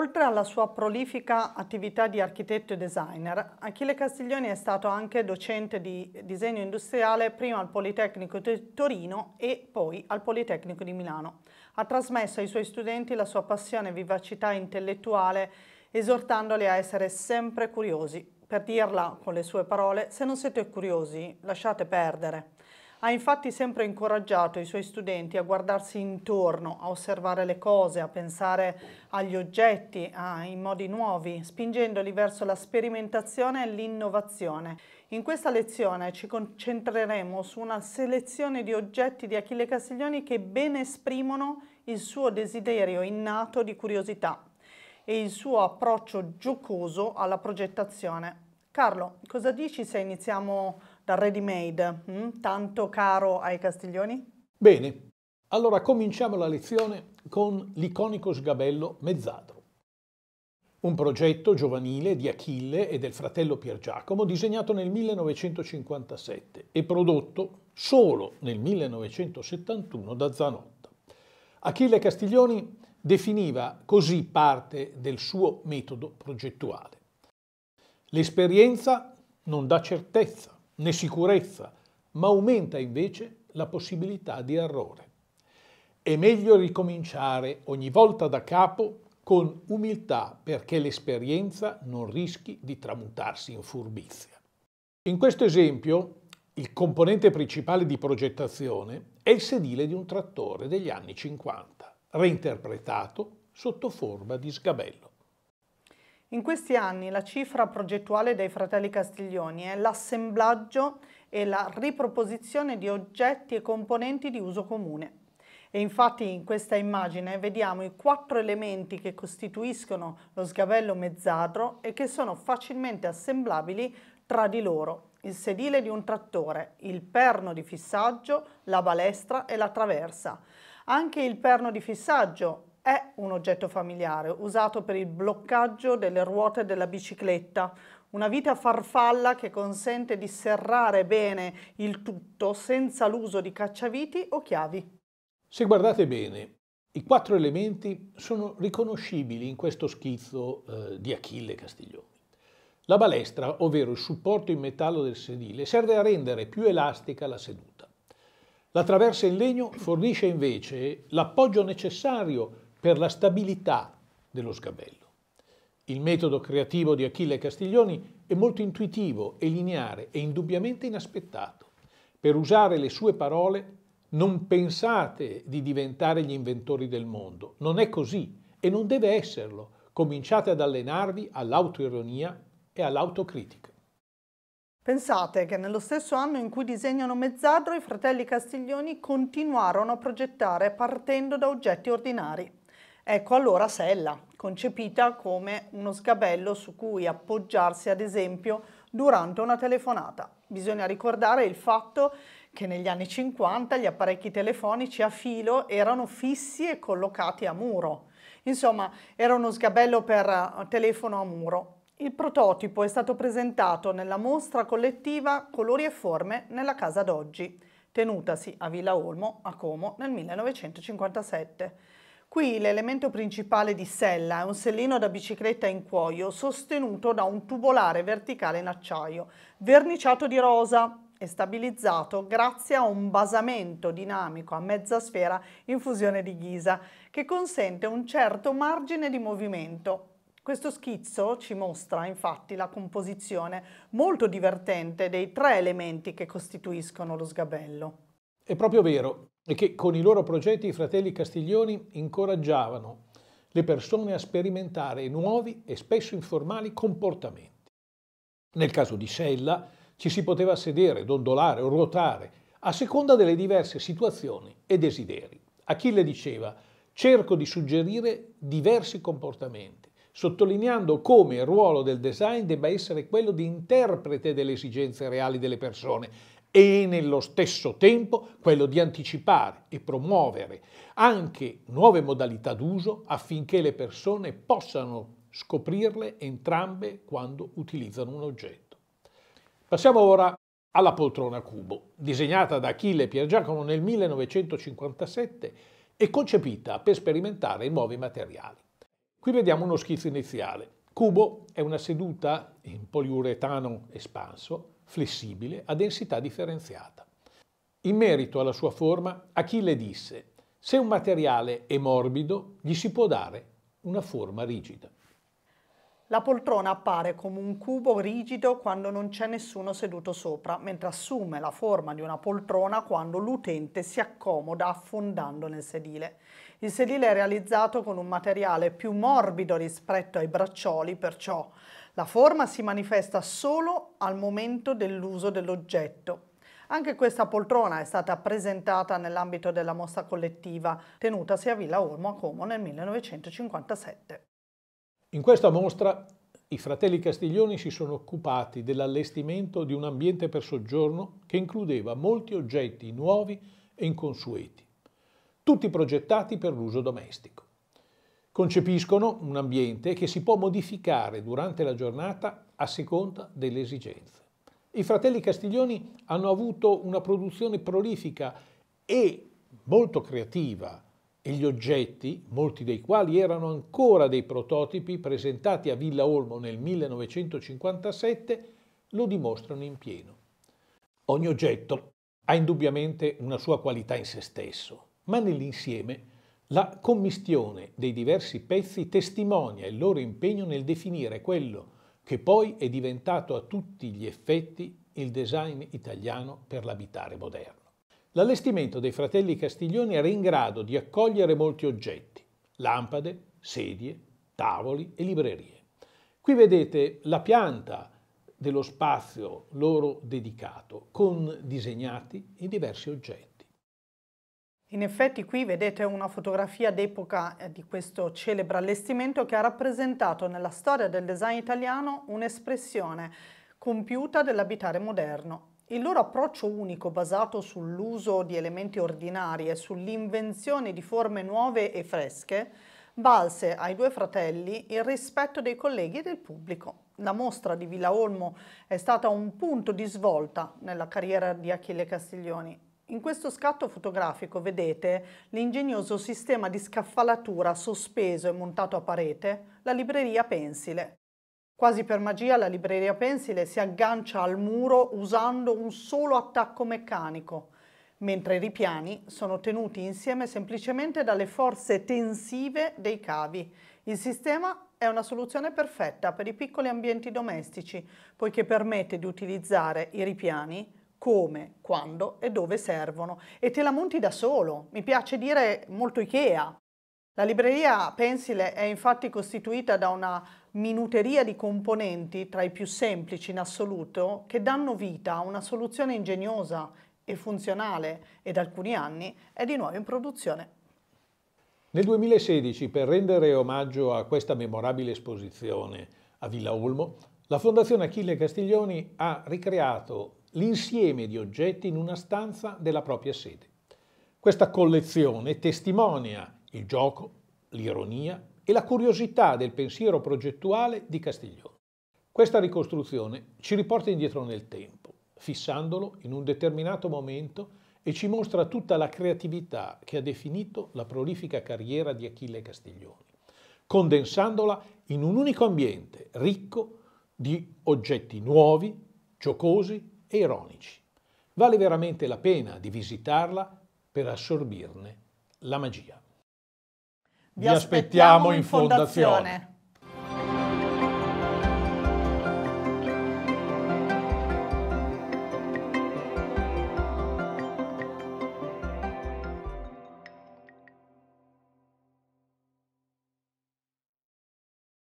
Oltre alla sua prolifica attività di architetto e designer, Achille Castiglioni è stato anche docente di disegno industriale prima al Politecnico di Torino e poi al Politecnico di Milano. Ha trasmesso ai suoi studenti la sua passione e vivacità intellettuale, esortandoli a essere sempre curiosi. Per dirla con le sue parole, se non siete curiosi, lasciate perdere. Ha infatti sempre incoraggiato i suoi studenti a guardarsi intorno, a osservare le cose, a pensare agli oggetti a, in modi nuovi, spingendoli verso la sperimentazione e l'innovazione. In questa lezione ci concentreremo su una selezione di oggetti di Achille Castiglioni che ben esprimono il suo desiderio innato di curiosità e il suo approccio giocoso alla progettazione. Carlo, cosa dici se iniziamo dal ready made, mm? tanto caro ai castiglioni? Bene, allora cominciamo la lezione con l'iconico sgabello mezzadro. Un progetto giovanile di Achille e del fratello Pier Giacomo disegnato nel 1957 e prodotto solo nel 1971 da Zanotta. Achille Castiglioni definiva così parte del suo metodo progettuale. L'esperienza non dà certezza, né sicurezza, ma aumenta invece la possibilità di errore. È meglio ricominciare ogni volta da capo con umiltà perché l'esperienza non rischi di tramutarsi in furbizia. In questo esempio, il componente principale di progettazione è il sedile di un trattore degli anni 50, reinterpretato sotto forma di sgabello. In questi anni la cifra progettuale dei fratelli Castiglioni è l'assemblaggio e la riproposizione di oggetti e componenti di uso comune. E infatti in questa immagine vediamo i quattro elementi che costituiscono lo sgabello mezzadro e che sono facilmente assemblabili tra di loro. Il sedile di un trattore, il perno di fissaggio, la balestra e la traversa. Anche il perno di fissaggio è un oggetto familiare usato per il bloccaggio delle ruote della bicicletta, una vita farfalla che consente di serrare bene il tutto senza l'uso di cacciaviti o chiavi. Se guardate bene, i quattro elementi sono riconoscibili in questo schizzo eh, di Achille Castiglioni. La balestra, ovvero il supporto in metallo del sedile, serve a rendere più elastica la seduta. La traversa in legno fornisce invece l'appoggio necessario per la stabilità dello sgabello. Il metodo creativo di Achille Castiglioni è molto intuitivo e lineare e indubbiamente inaspettato. Per usare le sue parole, non pensate di diventare gli inventori del mondo. Non è così e non deve esserlo. Cominciate ad allenarvi all'autoironia e all'autocritica. Pensate che nello stesso anno in cui disegnano Mezzadro, i fratelli Castiglioni continuarono a progettare partendo da oggetti ordinari. Ecco allora sella, concepita come uno sgabello su cui appoggiarsi ad esempio durante una telefonata. Bisogna ricordare il fatto che negli anni 50 gli apparecchi telefonici a filo erano fissi e collocati a muro. Insomma, era uno sgabello per eh, telefono a muro. Il prototipo è stato presentato nella mostra collettiva Colori e forme nella casa d'oggi, tenutasi a Villa Olmo, a Como, nel 1957. Qui l'elemento principale di sella è un sellino da bicicletta in cuoio sostenuto da un tubolare verticale in acciaio, verniciato di rosa e stabilizzato grazie a un basamento dinamico a mezza sfera in fusione di ghisa che consente un certo margine di movimento. Questo schizzo ci mostra infatti la composizione molto divertente dei tre elementi che costituiscono lo sgabello. È proprio vero, e che con i loro progetti i fratelli castiglioni incoraggiavano le persone a sperimentare nuovi e spesso informali comportamenti. Nel caso di Sella ci si poteva sedere, dondolare o ruotare a seconda delle diverse situazioni e desideri. Achille diceva cerco di suggerire diversi comportamenti, sottolineando come il ruolo del design debba essere quello di interprete delle esigenze reali delle persone e nello stesso tempo quello di anticipare e promuovere anche nuove modalità d'uso affinché le persone possano scoprirle entrambe quando utilizzano un oggetto. Passiamo ora alla poltrona cubo, disegnata da Achille Piergiacomo nel 1957 e concepita per sperimentare nuovi materiali. Qui vediamo uno schizzo iniziale. Cubo è una seduta in poliuretano espanso flessibile a densità differenziata. In merito alla sua forma, Achille disse se un materiale è morbido, gli si può dare una forma rigida. La poltrona appare come un cubo rigido quando non c'è nessuno seduto sopra, mentre assume la forma di una poltrona quando l'utente si accomoda affondando nel sedile. Il sedile è realizzato con un materiale più morbido rispetto ai braccioli, perciò la forma si manifesta solo al momento dell'uso dell'oggetto, anche questa poltrona è stata presentata nell'ambito della mostra collettiva tenutasi a Villa Olmo a Como nel 1957. In questa mostra i fratelli Castiglioni si sono occupati dell'allestimento di un ambiente per soggiorno che includeva molti oggetti nuovi e inconsueti, tutti progettati per l'uso domestico. Concepiscono un ambiente che si può modificare durante la giornata a seconda delle esigenze. I fratelli Castiglioni hanno avuto una produzione prolifica e molto creativa e gli oggetti, molti dei quali erano ancora dei prototipi presentati a Villa Olmo nel 1957, lo dimostrano in pieno. Ogni oggetto ha indubbiamente una sua qualità in se stesso, ma nell'insieme la commistione dei diversi pezzi testimonia il loro impegno nel definire quello che poi è diventato a tutti gli effetti il design italiano per l'abitare moderno. L'allestimento dei fratelli Castiglioni era in grado di accogliere molti oggetti, lampade, sedie, tavoli e librerie. Qui vedete la pianta dello spazio loro dedicato, con disegnati i diversi oggetti. In effetti qui vedete una fotografia d'epoca eh, di questo celebre allestimento che ha rappresentato nella storia del design italiano un'espressione compiuta dell'abitare moderno, il loro approccio unico basato sull'uso di elementi ordinari e sull'invenzione di forme nuove e fresche valse ai due fratelli il rispetto dei colleghi e del pubblico. La mostra di Villa Olmo è stata un punto di svolta nella carriera di Achille Castiglioni. In questo scatto fotografico vedete l'ingegnoso sistema di scaffalatura sospeso e montato a parete, la libreria pensile. Quasi per magia la libreria pensile si aggancia al muro usando un solo attacco meccanico, mentre i ripiani sono tenuti insieme semplicemente dalle forze tensive dei cavi. Il sistema è una soluzione perfetta per i piccoli ambienti domestici, poiché permette di utilizzare i ripiani come, quando e dove servono e te la monti da solo. Mi piace dire molto Ikea, la libreria Pensile è infatti costituita da una minuteria di componenti, tra i più semplici in assoluto, che danno vita a una soluzione ingegnosa e funzionale e da alcuni anni è di nuovo in produzione. Nel 2016, per rendere omaggio a questa memorabile esposizione a Villa Olmo, la Fondazione Achille Castiglioni ha ricreato l'insieme di oggetti in una stanza della propria sede. Questa collezione testimonia il gioco, l'ironia e la curiosità del pensiero progettuale di Castiglione. Questa ricostruzione ci riporta indietro nel tempo, fissandolo in un determinato momento e ci mostra tutta la creatività che ha definito la prolifica carriera di Achille Castiglioni, condensandola in un unico ambiente ricco di oggetti nuovi, giocosi e ironici. Vale veramente la pena di visitarla per assorbirne la magia. Vi aspettiamo in fondazione.